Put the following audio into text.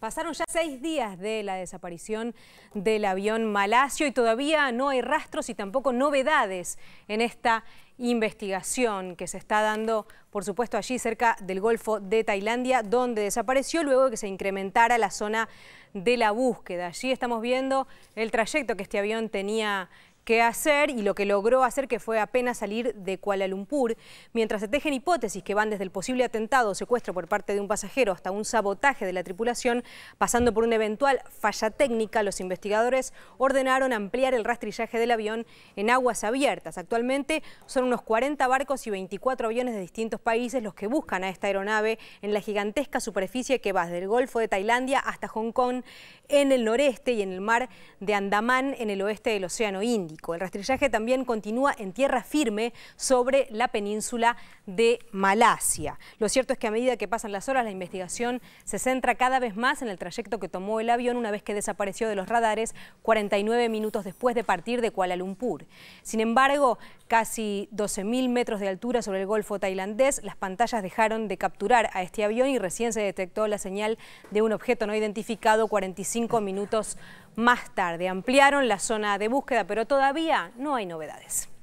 Pasaron ya seis días de la desaparición del avión Malasio y todavía no hay rastros y tampoco novedades en esta investigación que se está dando, por supuesto, allí cerca del Golfo de Tailandia, donde desapareció luego de que se incrementara la zona de la búsqueda. Allí estamos viendo el trayecto que este avión tenía qué hacer y lo que logró hacer que fue apenas salir de Kuala Lumpur. Mientras se tejen hipótesis que van desde el posible atentado o secuestro por parte de un pasajero hasta un sabotaje de la tripulación, pasando por una eventual falla técnica, los investigadores ordenaron ampliar el rastrillaje del avión en aguas abiertas. Actualmente son unos 40 barcos y 24 aviones de distintos países los que buscan a esta aeronave en la gigantesca superficie que va desde el Golfo de Tailandia hasta Hong Kong en el noreste y en el mar de Andamán en el oeste del Océano Índico. El rastrillaje también continúa en tierra firme sobre la península de Malasia. Lo cierto es que a medida que pasan las horas, la investigación se centra cada vez más en el trayecto que tomó el avión una vez que desapareció de los radares 49 minutos después de partir de Kuala Lumpur. Sin embargo, casi 12.000 metros de altura sobre el Golfo tailandés, las pantallas dejaron de capturar a este avión y recién se detectó la señal de un objeto no identificado 45 minutos más tarde. Ampliaron la zona de búsqueda, pero todavía no hay novedades.